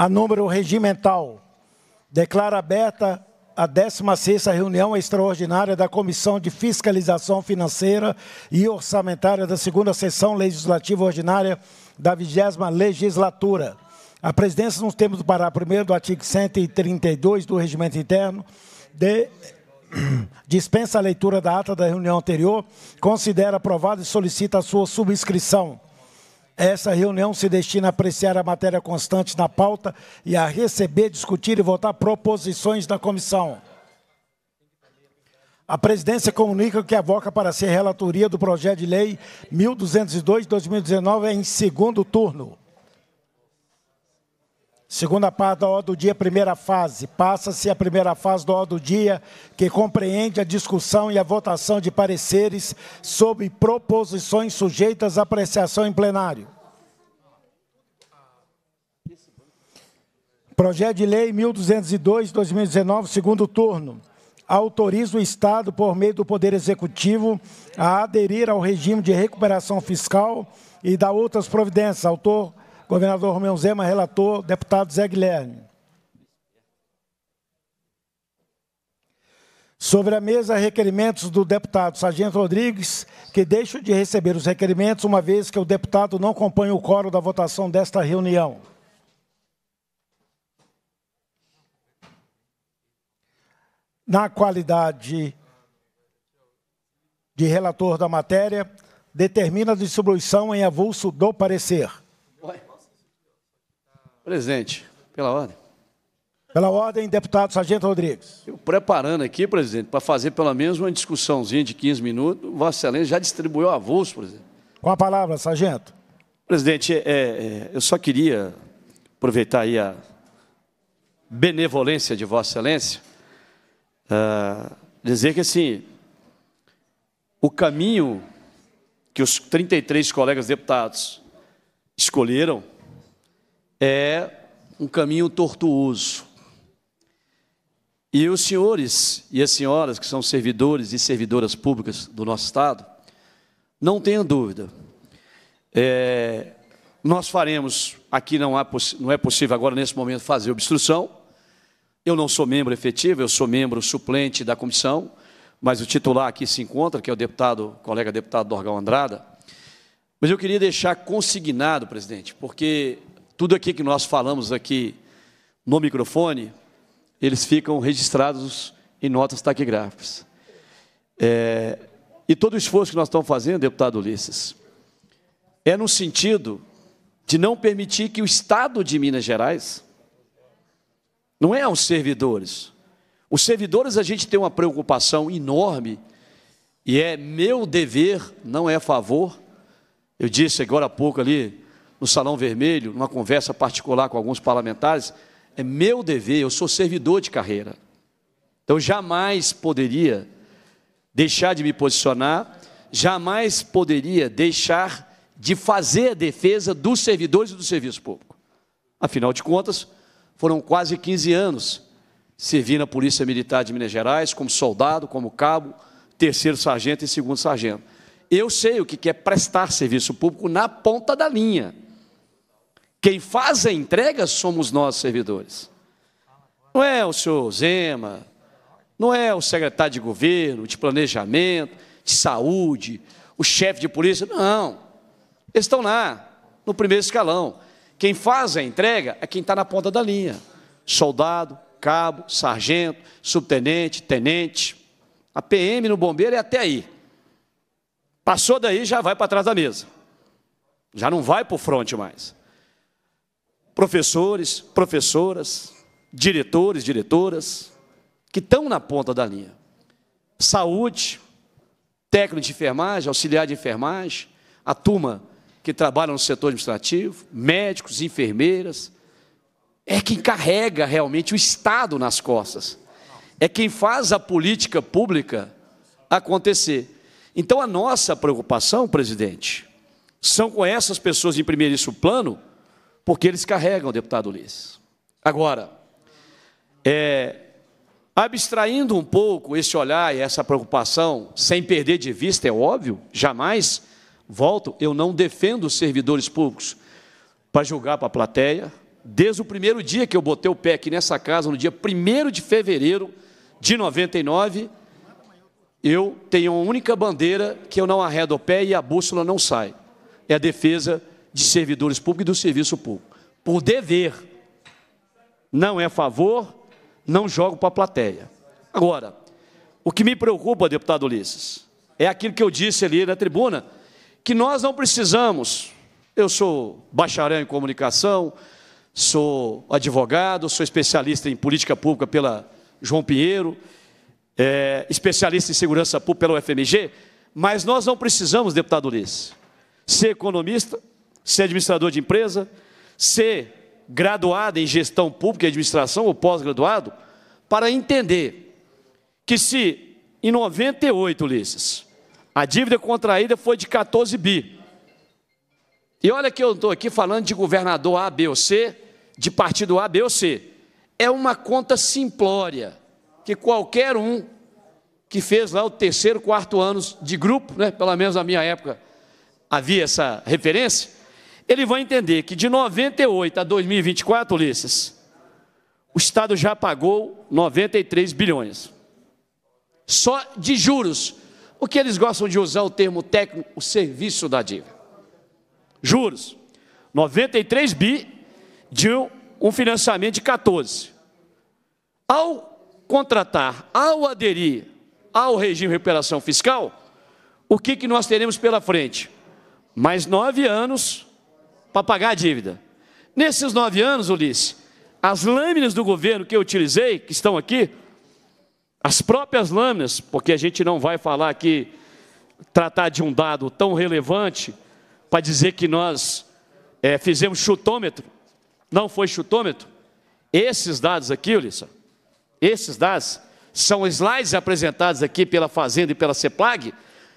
a número regimental. Declara aberta a 16ª reunião extraordinária da Comissão de Fiscalização Financeira e Orçamentária da segunda sessão legislativa ordinária da 20 legislatura. A presidência, nos termos do parágrafo 1 do artigo 132 do Regimento Interno, de, dispensa a leitura da ata da reunião anterior, considera aprovada e solicita a sua subscrição. Essa reunião se destina a apreciar a matéria constante na pauta e a receber, discutir e votar proposições da comissão. A presidência comunica que avoca para ser relatoria do projeto de lei 1202-2019 em segundo turno. Segunda parte da hora do dia, primeira fase. Passa-se a primeira fase da hora do dia, que compreende a discussão e a votação de pareceres sobre proposições sujeitas à apreciação em plenário. Projeto de Lei 1202-2019, segundo turno. Autoriza o Estado, por meio do Poder Executivo, a aderir ao regime de recuperação fiscal e da outras providências. Autor Governador Romeu Zema, relator, deputado Zé Guilherme. Sobre a mesa, requerimentos do deputado Sargento Rodrigues, que deixo de receber os requerimentos, uma vez que o deputado não acompanha o coro da votação desta reunião. Na qualidade de relator da matéria, determina a distribuição em avulso do parecer. Presidente, pela ordem. Pela ordem, deputado Sargento Rodrigues. Eu preparando aqui, presidente, para fazer pelo menos uma discussãozinha de 15 minutos, Vossa Excelência já distribuiu avulso, presidente. Com a palavra, sargento. Presidente, é, é, eu só queria aproveitar aí a benevolência de Vossa Excelência, uh, dizer que, assim, o caminho que os 33 colegas deputados escolheram é um caminho tortuoso. E os senhores e as senhoras que são servidores e servidoras públicas do nosso Estado, não tenham dúvida, é, nós faremos, aqui não, há, não é possível agora, nesse momento, fazer obstrução. Eu não sou membro efetivo, eu sou membro suplente da comissão, mas o titular aqui se encontra, que é o deputado, colega deputado Dorgal Andrada. Mas eu queria deixar consignado, presidente, porque tudo aqui que nós falamos aqui no microfone, eles ficam registrados em notas taquigráficas. É, e todo o esforço que nós estamos fazendo, deputado Ulisses, é no sentido de não permitir que o Estado de Minas Gerais, não é aos servidores. Os servidores a gente tem uma preocupação enorme e é meu dever, não é favor. Eu disse agora há pouco ali no Salão Vermelho, numa conversa particular com alguns parlamentares, é meu dever, eu sou servidor de carreira. Então, jamais poderia deixar de me posicionar, jamais poderia deixar de fazer a defesa dos servidores e do serviço público. Afinal de contas, foram quase 15 anos servi na Polícia Militar de Minas Gerais, como soldado, como cabo, terceiro sargento e segundo sargento. Eu sei o que é prestar serviço público na ponta da linha. Quem faz a entrega somos nós, servidores. Não é o senhor Zema, não é o secretário de governo, de planejamento, de saúde, o chefe de polícia, não. Eles estão lá, no primeiro escalão. Quem faz a entrega é quem está na ponta da linha: soldado, cabo, sargento, subtenente, tenente. A PM no bombeiro é até aí. Passou daí, já vai para trás da mesa. Já não vai para o fronte mais professores, professoras, diretores, diretoras, que estão na ponta da linha. Saúde, técnico de enfermagem, auxiliar de enfermagem, a turma que trabalha no setor administrativo, médicos, enfermeiras, é quem carrega realmente o Estado nas costas. É quem faz a política pública acontecer. Então, a nossa preocupação, presidente, são com essas pessoas em primeiro plano porque eles carregam, deputado Ulisses. Agora, é, abstraindo um pouco esse olhar e essa preocupação, sem perder de vista, é óbvio, jamais volto, eu não defendo os servidores públicos para julgar para a plateia. Desde o primeiro dia que eu botei o pé aqui nessa casa, no dia 1 de fevereiro de 99, eu tenho uma única bandeira que eu não arredo o pé e a bússola não sai. É a defesa de servidores públicos e do serviço público. Por dever. Não é favor, não jogo para a plateia. Agora, o que me preocupa, deputado Ulisses, é aquilo que eu disse ali na tribuna, que nós não precisamos. Eu sou bacharel em comunicação, sou advogado, sou especialista em política pública pela João Pinheiro, é, especialista em segurança pública pela UFMG, mas nós não precisamos, deputado Ulisses, ser economista ser administrador de empresa, ser graduado em gestão pública e administração ou pós-graduado, para entender que se em 98, Ulisses, a dívida contraída foi de 14 bi. E olha que eu estou aqui falando de governador A, B ou C, de partido A, B ou C. É uma conta simplória, que qualquer um que fez lá o terceiro, quarto anos de grupo, né, pelo menos na minha época havia essa referência, ele vai entender que de 98 a 2024, Ulisses, o Estado já pagou 93 bilhões. Só de juros. O que eles gostam de usar o termo técnico, o serviço da dívida. Juros. 93 bi de um financiamento de 14. Ao contratar, ao aderir ao regime de recuperação fiscal, o que, que nós teremos pela frente? Mais nove anos para pagar a dívida. Nesses nove anos, Ulisses, as lâminas do governo que eu utilizei, que estão aqui, as próprias lâminas, porque a gente não vai falar aqui, tratar de um dado tão relevante para dizer que nós é, fizemos chutômetro, não foi chutômetro. Esses dados aqui, Ulisses, esses dados são slides apresentados aqui pela Fazenda e pela CEPLAG.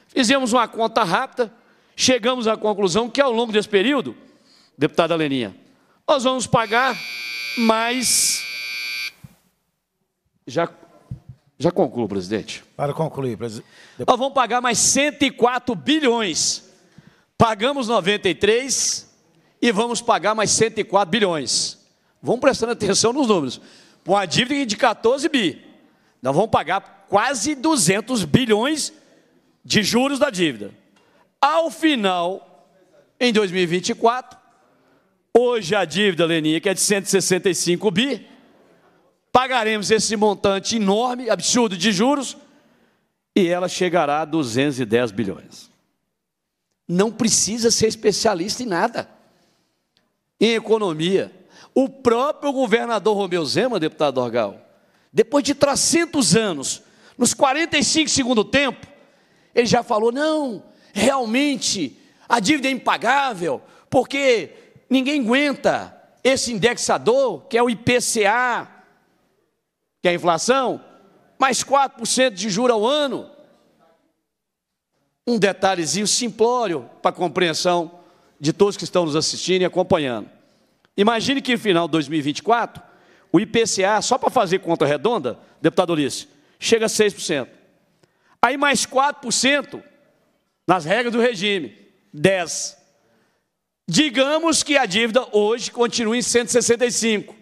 Fizemos uma conta rápida, chegamos à conclusão que ao longo desse período, deputada Leninha, nós vamos pagar, mais. Já, já concluo, presidente. Para concluir, presidente. Nós vamos pagar mais 104 bilhões. Pagamos 93 e vamos pagar mais 104 bilhões. Vamos prestando atenção nos números. Com a dívida de 14 bi. Nós vamos pagar quase 200 bilhões de juros da dívida. Ao final, em 2024, Hoje a dívida, Leninha, que é de 165 bi, pagaremos esse montante enorme, absurdo de juros, e ela chegará a 210 bilhões. Não precisa ser especialista em nada. Em economia, o próprio governador Romeu Zema, deputado Orgal, depois de 300 anos, nos 45 segundo tempo, ele já falou: não, realmente a dívida é impagável, porque Ninguém aguenta esse indexador, que é o IPCA, que é a inflação, mais 4% de juro ao ano. Um detalhezinho simplório para a compreensão de todos que estão nos assistindo e acompanhando. Imagine que no final de 2024, o IPCA, só para fazer conta redonda, deputado Ulisses, chega a 6%. Aí mais 4% nas regras do regime, 10%. Digamos que a dívida hoje continua em 165,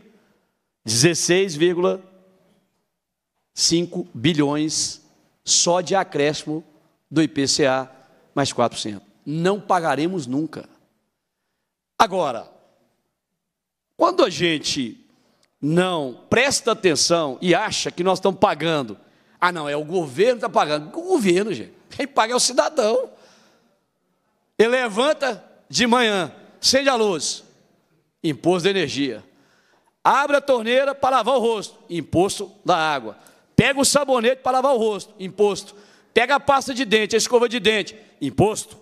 16,5 bilhões só de acréscimo do IPCA mais 4%. Não pagaremos nunca. Agora, quando a gente não presta atenção e acha que nós estamos pagando, ah, não, é o governo que está pagando. O governo, gente. Quem paga é o cidadão. Ele levanta, de manhã, acende a luz, imposto da energia. Abre a torneira para lavar o rosto, imposto da água. Pega o sabonete para lavar o rosto, imposto. Pega a pasta de dente, a escova de dente, imposto.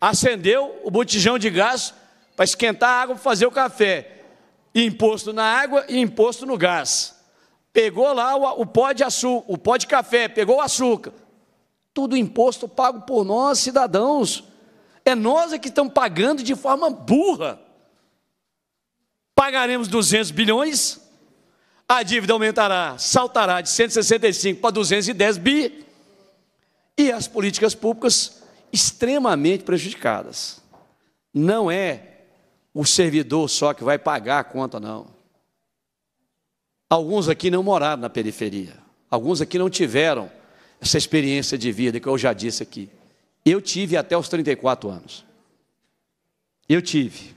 Acendeu o botijão de gás para esquentar a água para fazer o café, imposto na água e imposto no gás. Pegou lá o, o pó de açúcar, o pó de café, pegou o açúcar. Tudo imposto pago por nós, cidadãos. É nós é que estamos pagando de forma burra. Pagaremos 200 bilhões, a dívida aumentará, saltará de 165 para 210 bi, e as políticas públicas extremamente prejudicadas. Não é o servidor só que vai pagar a conta, não. Alguns aqui não moraram na periferia, alguns aqui não tiveram essa experiência de vida que eu já disse aqui. Eu tive até os 34 anos. Eu tive.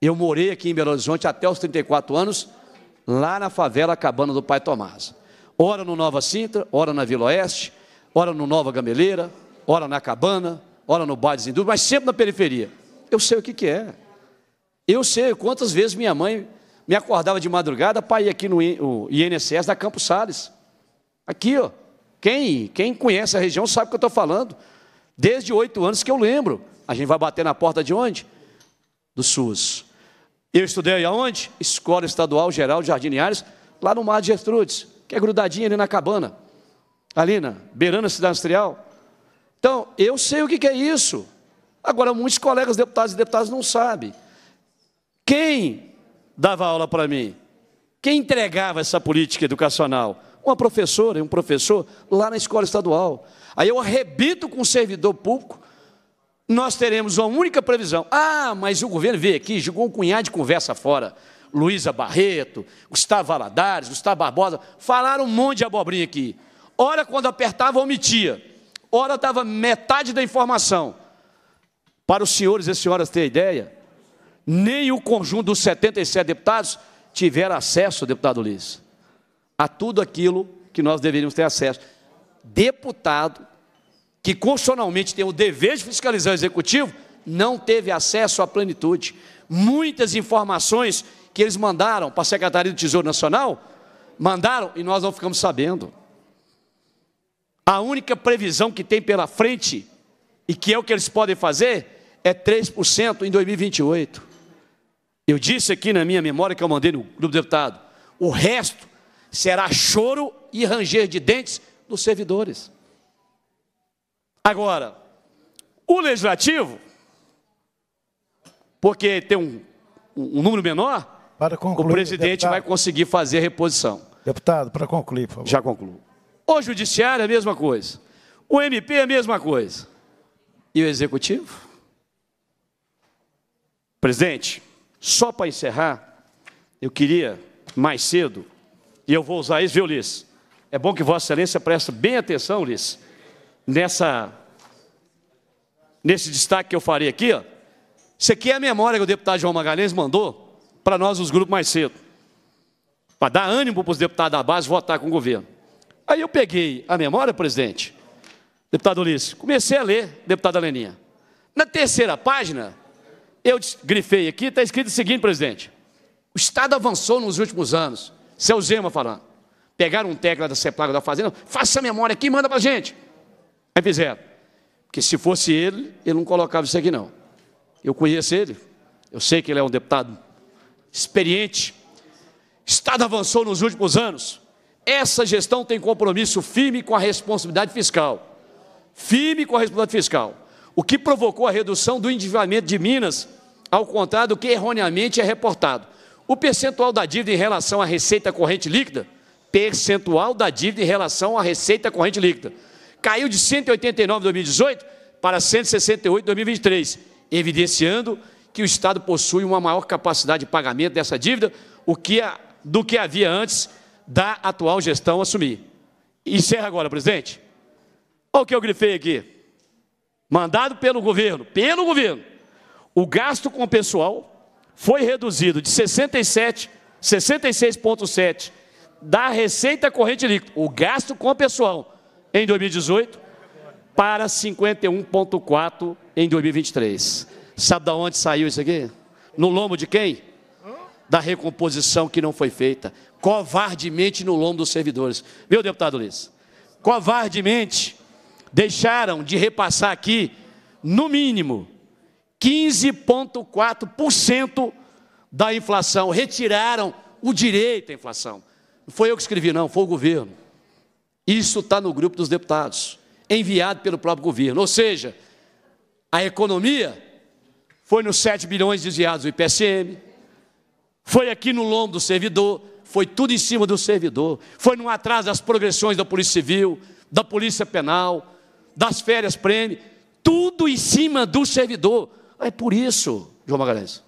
Eu morei aqui em Belo Horizonte até os 34 anos, lá na favela Cabana do Pai Tomás. Ora no Nova Sintra, ora na Vila Oeste, ora no Nova Gameleira, ora na Cabana, ora no Bairro Zindu, mas sempre na periferia. Eu sei o que, que é. Eu sei quantas vezes minha mãe me acordava de madrugada para ir aqui no INSS da Campos Sales. Aqui, ó. Quem, quem conhece a região sabe o que eu estou falando. Desde oito anos que eu lembro. A gente vai bater na porta de onde? Do SUS. Eu estudei aonde? Escola Estadual Geral de Jardiniários, lá no Mar de Gertrudes, que é grudadinha ali na cabana. Ali na Beirana cidade industrial. Então, eu sei o que é isso. Agora, muitos colegas deputados e deputadas não sabem. Quem dava aula para mim? Quem entregava essa política educacional? uma professora e um professor lá na escola estadual. Aí eu arrebito com o servidor público, nós teremos uma única previsão. Ah, mas o governo veio aqui, jogou um cunhado de conversa fora. Luísa Barreto, Gustavo Valadares, Gustavo Barbosa, falaram um monte de abobrinha aqui. Ora, quando apertava, omitia. Ora, dava metade da informação. Para os senhores e senhoras terem ideia, nem o conjunto dos 77 deputados tiveram acesso, deputado Ulisses a tudo aquilo que nós deveríamos ter acesso. Deputado que constitucionalmente tem o dever de fiscalizar o executivo não teve acesso à plenitude. Muitas informações que eles mandaram para a Secretaria do Tesouro Nacional, mandaram e nós não ficamos sabendo. A única previsão que tem pela frente, e que é o que eles podem fazer, é 3% em 2028. Eu disse aqui na minha memória que eu mandei no grupo deputado, o resto será choro e ranger de dentes dos servidores. Agora, o legislativo, porque tem um, um número menor, concluir, o presidente deputado, vai conseguir fazer a reposição. Deputado, para concluir, por favor. Já concluo. O judiciário é a mesma coisa. O MP é a mesma coisa. E o executivo? Presidente, só para encerrar, eu queria mais cedo e eu vou usar isso, viu, Liz? É bom que Vossa Excelência preste bem atenção, Liz, nessa, nesse destaque que eu farei aqui. Ó. Isso aqui é a memória que o deputado João Magalhães mandou para nós, os grupos, mais cedo. Para dar ânimo para os deputados da base votar com o governo. Aí eu peguei a memória, presidente, deputado Ulisses, comecei a ler, deputada Leninha. Na terceira página, eu grifei aqui, está escrito o seguinte, presidente. O Estado avançou nos últimos anos seu Zema falando. Pegaram um técnico da CEPLAG da Fazenda, faça a memória aqui e manda para a gente. Aí fizeram. Porque se fosse ele, ele não colocava isso aqui não. Eu conheço ele, eu sei que ele é um deputado experiente. Estado avançou nos últimos anos. Essa gestão tem compromisso firme com a responsabilidade fiscal. Firme com a responsabilidade fiscal. O que provocou a redução do endividamento de Minas, ao contrário do que erroneamente é reportado. O percentual da dívida em relação à receita corrente líquida, percentual da dívida em relação à receita corrente líquida, caiu de 189 em 2018 para 168 em 2023, evidenciando que o Estado possui uma maior capacidade de pagamento dessa dívida o que a, do que havia antes da atual gestão assumir. Encerra agora, presidente. Olha o que eu grifei aqui. Mandado pelo governo, pelo governo. O gasto com o pessoal foi reduzido de 67, 66,7 da receita corrente líquida, o gasto com o pessoal, em 2018, para 51,4 em 2023. Sabe de onde saiu isso aqui? No lombo de quem? Da recomposição que não foi feita. Covardemente no lombo dos servidores. Meu deputado Luiz, covardemente deixaram de repassar aqui, no mínimo, 15,4% da inflação. Retiraram o direito à inflação. Não foi eu que escrevi, não, foi o governo. Isso está no grupo dos deputados, enviado pelo próprio governo. Ou seja, a economia foi nos 7 bilhões desviados do IPSM, foi aqui no lombo do servidor, foi tudo em cima do servidor, foi no atraso das progressões da Polícia Civil, da Polícia Penal, das férias prêmio, tudo em cima do servidor. É por isso, João Magalhães,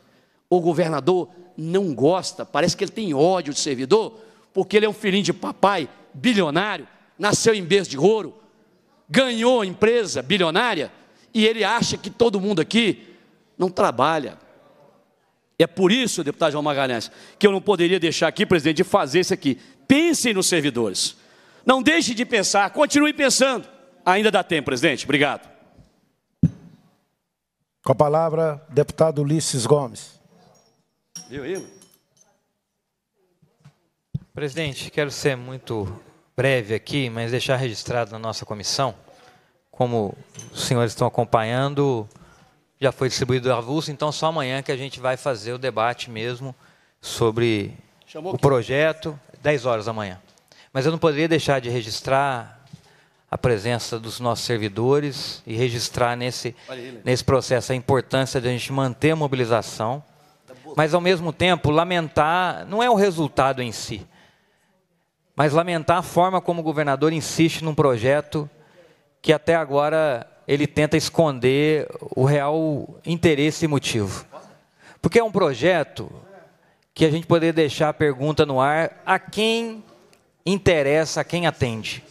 o governador não gosta, parece que ele tem ódio de servidor, porque ele é um filhinho de papai, bilionário, nasceu em berço de ouro, ganhou empresa bilionária, e ele acha que todo mundo aqui não trabalha. É por isso, deputado João Magalhães, que eu não poderia deixar aqui, presidente, de fazer isso aqui. Pensem nos servidores. Não deixe de pensar, continue pensando. Ainda dá tempo, presidente. Obrigado. Com a palavra, deputado Ulisses Gomes. Viu eu. Presidente, quero ser muito breve aqui, mas deixar registrado na nossa comissão, como os senhores estão acompanhando, já foi distribuído o avulso, então só amanhã que a gente vai fazer o debate mesmo sobre Chamou o projeto, 10 horas da manhã. Mas eu não poderia deixar de registrar a presença dos nossos servidores e registrar nesse, nesse processo a importância de a gente manter a mobilização, mas ao mesmo tempo lamentar, não é o resultado em si, mas lamentar a forma como o governador insiste num projeto que até agora ele tenta esconder o real interesse e motivo. Porque é um projeto que a gente poderia deixar a pergunta no ar a quem interessa, a quem atende.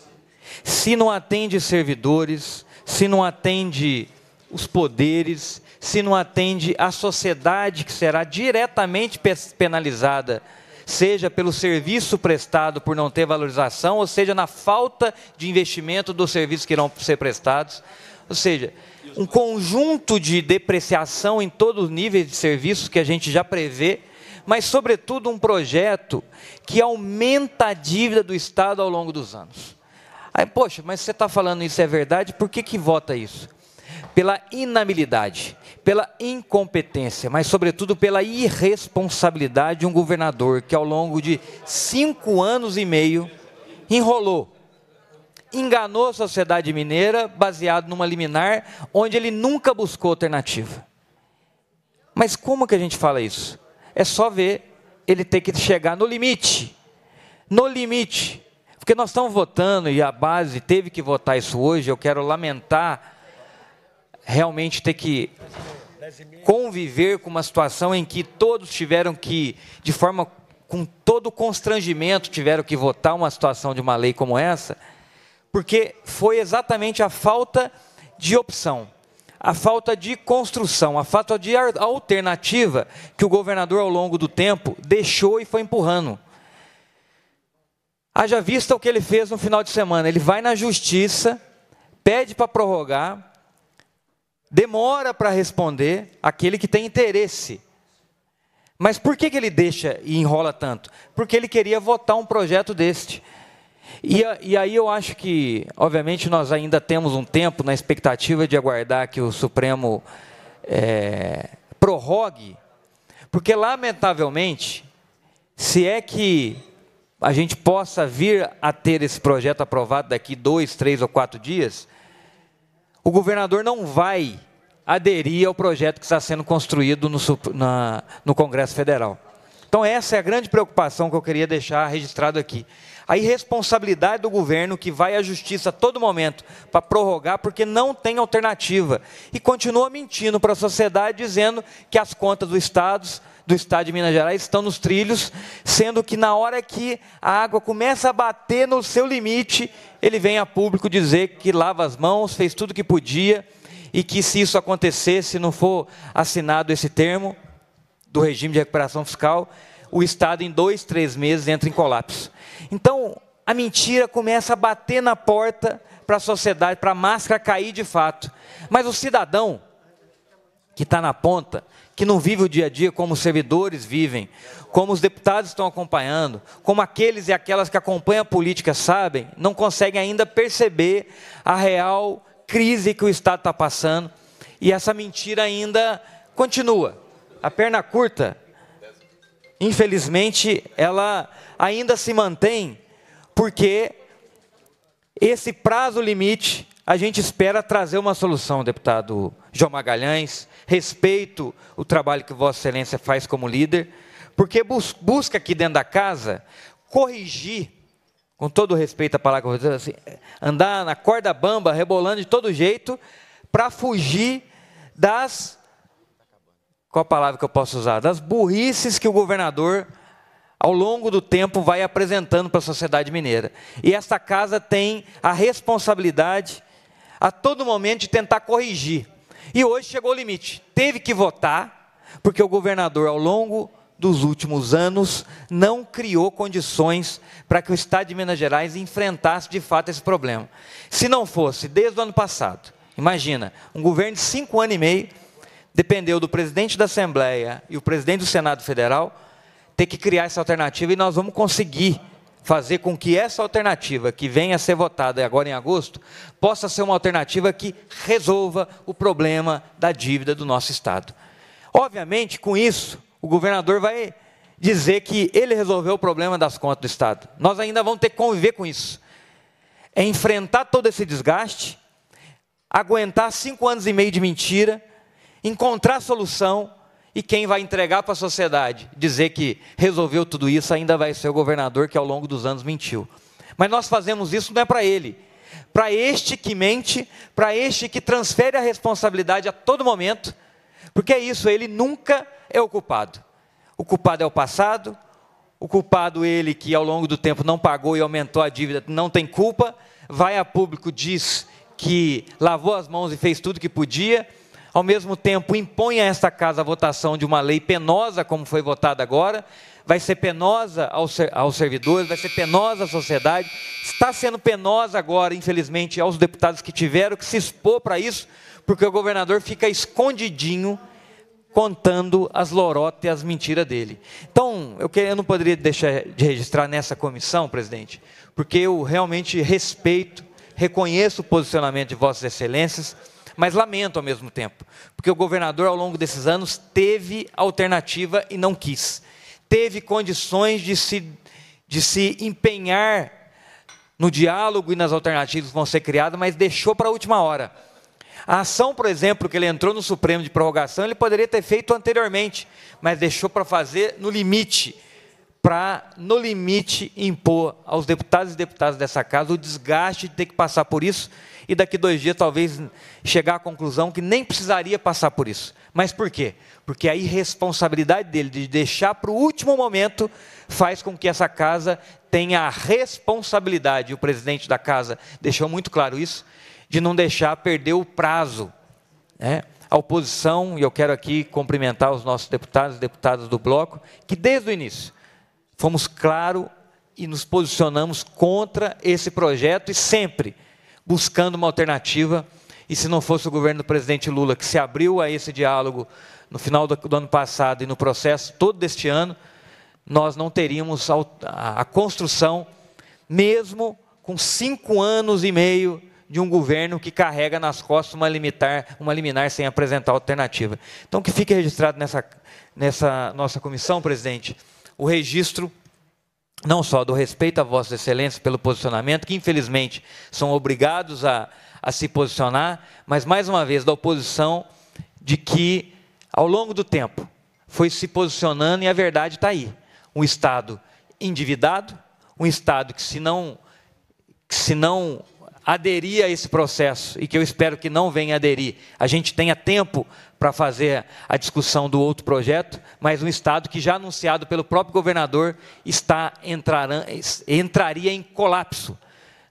Se não atende servidores, se não atende os poderes, se não atende a sociedade que será diretamente penalizada, seja pelo serviço prestado por não ter valorização, ou seja, na falta de investimento dos serviços que irão ser prestados. Ou seja, um conjunto de depreciação em todos os níveis de serviços que a gente já prevê, mas, sobretudo, um projeto que aumenta a dívida do Estado ao longo dos anos. Aí, poxa, mas você está falando isso é verdade, por que, que vota isso? Pela inabilidade, pela incompetência, mas sobretudo pela irresponsabilidade de um governador que ao longo de cinco anos e meio enrolou, enganou a sociedade mineira baseado numa liminar onde ele nunca buscou alternativa. Mas como que a gente fala isso? É só ver ele ter que chegar no limite. No limite porque nós estamos votando e a base teve que votar isso hoje. Eu quero lamentar realmente ter que conviver com uma situação em que todos tiveram que, de forma com todo constrangimento, tiveram que votar uma situação de uma lei como essa, porque foi exatamente a falta de opção, a falta de construção, a falta de alternativa que o governador, ao longo do tempo, deixou e foi empurrando. Haja vista o que ele fez no final de semana. Ele vai na justiça, pede para prorrogar, demora para responder aquele que tem interesse. Mas por que, que ele deixa e enrola tanto? Porque ele queria votar um projeto deste. E, e, aí eu acho que, obviamente, nós ainda temos um tempo na expectativa de aguardar que o Supremo é, prorrogue, porque, lamentavelmente, se é que a gente possa vir a ter esse projeto aprovado daqui dois, três ou quatro dias, o governador não vai aderir ao projeto que está sendo construído no, na, no Congresso Federal. Então, essa é a grande preocupação que eu queria deixar registrado aqui. A irresponsabilidade do governo que vai à justiça a todo momento para prorrogar porque não tem alternativa e continua mentindo para a sociedade dizendo que as contas dos estados do estado de Minas Gerais estão nos trilhos, sendo que na hora que a água começa a bater no seu limite, ele vem a público dizer que lava as mãos, fez tudo o que podia e que se isso acontecesse, se não for assinado esse termo do regime de recuperação fiscal, o Estado em dois, três meses entra em colapso. Então, a mentira começa a bater na porta para a sociedade, para a máscara cair de fato. Mas o cidadão, que está na ponta, que não vive o dia a dia como os servidores vivem, como os deputados estão acompanhando, como aqueles e aquelas que acompanham a política sabem, não conseguem ainda perceber a real crise que o Estado está passando e essa mentira ainda continua. A perna curta, infelizmente, ela ainda se mantém porque esse prazo limite a gente espera trazer uma solução, deputado João Magalhães, respeito o trabalho que Vossa Excelência faz como líder, porque busca aqui dentro da casa corrigir, com todo respeito à palavra, assim, andar na corda bamba, rebolando de todo jeito, para fugir das. Qual a palavra que eu posso usar? Das burrices que o governador, ao longo do tempo, vai apresentando para a sociedade mineira. E esta casa tem a responsabilidade, a todo momento, de tentar corrigir. E hoje chegou o limite. Teve que votar, porque o governador, ao longo dos últimos anos, não criou condições para que o Estado de Minas Gerais enfrentasse de fato esse problema. Se não fosse, desde o ano passado, imagina, um governo de cinco anos e meio dependeu do presidente da Assembleia e o presidente do Senado Federal ter que criar essa alternativa e nós vamos conseguir fazer com que essa alternativa que venha a ser votada agora em agosto possa ser uma alternativa que resolva o problema da dívida do nosso Estado. Obviamente, com isso, o governador vai dizer que ele resolveu o problema das contas do Estado. Nós ainda vamos ter que conviver com isso. É enfrentar todo esse desgaste, aguentar cinco anos e meio de mentira, encontrar solução e quem vai entregar para a sociedade dizer que resolveu tudo isso ainda vai ser o governador que ao longo dos anos mentiu. Mas nós fazemos isso não é para ele, para este que mente, para este que transfere a responsabilidade a todo momento, porque é isso, ele nunca é o culpado. O culpado é o passado, o culpado é ele que ao longo do tempo não pagou e aumentou a dívida, não tem culpa, vai a público, diz que lavou as mãos e fez tudo que podia, ao mesmo tempo impõe a esta casa a votação de uma lei penosa, como foi votada agora, vai ser penosa aos, aos servidores, vai ser penosa à sociedade, está sendo penosa agora, infelizmente, aos deputados que tiveram que se expor para isso, porque o governador fica escondidinho contando as lorotas e as mentiras dele. Então, eu, que, eu não poderia deixar de registrar nessa comissão, presidente, porque eu realmente respeito, reconheço o posicionamento de Vossas Excelências mas lamento ao mesmo tempo, porque o governador, ao longo desses anos, teve alternativa e não quis. Teve condições de se, de se empenhar no diálogo e nas alternativas que vão ser criadas, mas deixou para a última hora. A ação, por exemplo, que ele entrou no Supremo de prorrogação, ele poderia ter feito anteriormente, mas deixou para fazer no limite para, no limite, impor aos deputados e deputadas dessa casa o desgaste de ter que passar por isso e daqui dois dias talvez chegar à conclusão que nem precisaria passar por isso. Mas por quê? Porque a irresponsabilidade dele de deixar para o último momento faz com que essa casa tenha a responsabilidade, o presidente da casa deixou muito claro isso, de não deixar perder o prazo. Né? A oposição, e eu quero aqui cumprimentar os nossos deputados e deputadas do bloco, que desde o início Fomos claros e nos posicionamos contra esse projeto e sempre buscando uma alternativa. E se não fosse o governo do presidente Lula que se abriu a esse diálogo no final do, ano passado e no processo todo deste ano, nós não teríamos a, construção, mesmo com cinco anos e meio de um governo que carrega nas costas uma liminar, uma liminar sem apresentar alternativa. Então, que fique registrado nessa, nessa nossa comissão, presidente, o registro não só do respeito a Vossa Excelência pelo posicionamento, que infelizmente são obrigados a, a se posicionar, mas mais uma vez da oposição de que ao longo do tempo foi se posicionando e a verdade está aí. Um Estado endividado, um Estado que se não, que se não aderir a esse processo, e que eu espero que não venha aderir, a gente tenha tempo para fazer a discussão do outro projeto, mas um Estado que, já anunciado pelo próprio governador, está entrará, entraria em colapso.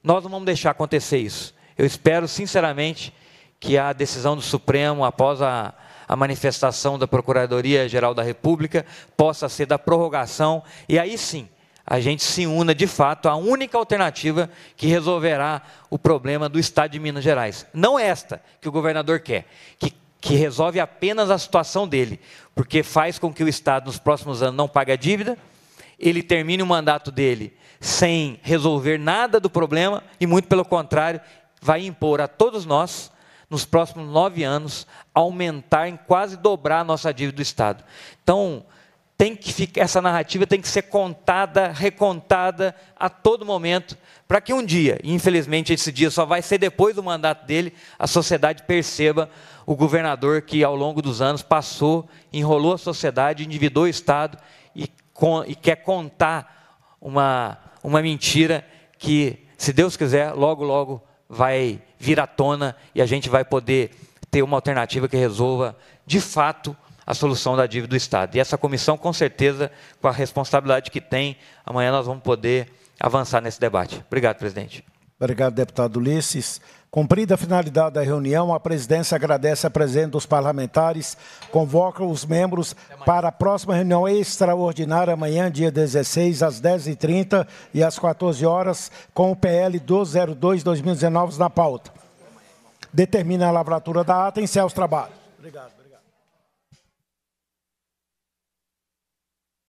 Nós não vamos deixar acontecer isso. Eu espero, sinceramente, que a decisão do Supremo, após a, a manifestação da Procuradoria-Geral da República, possa ser da prorrogação, e aí sim a gente se una de fato à única alternativa que resolverá o problema do Estado de Minas Gerais. Não esta que o governador quer, que que resolve apenas a situação dele, porque faz com que o Estado nos próximos anos não pague a dívida, ele termine o mandato dele sem resolver nada do problema e, muito pelo contrário, vai impor a todos nós, nos próximos nove anos, aumentar em quase dobrar a nossa dívida do Estado. Então, tem que ficar, essa narrativa tem que ser contada, recontada a todo momento, para que um dia, infelizmente esse dia só vai ser depois do mandato dele, a sociedade perceba o governador que ao longo dos anos passou, enrolou a sociedade, endividou o Estado e, com, e quer contar uma, uma mentira que, se Deus quiser, logo, logo vai vir à tona e a gente vai poder ter uma alternativa que resolva de fato a solução da dívida do Estado. E essa comissão, com certeza, com a responsabilidade que tem, amanhã nós vamos poder avançar nesse debate. Obrigado, presidente. Obrigado, deputado Ulisses. Cumprida a finalidade da reunião, a presidência agradece a presença dos parlamentares, convoca os membros para a próxima reunião extraordinária amanhã, dia 16, às 10h30 e às 14 horas, com o PL 202-2019 na pauta. Determina a lavratura da ata e encerra os trabalhos. Obrigado.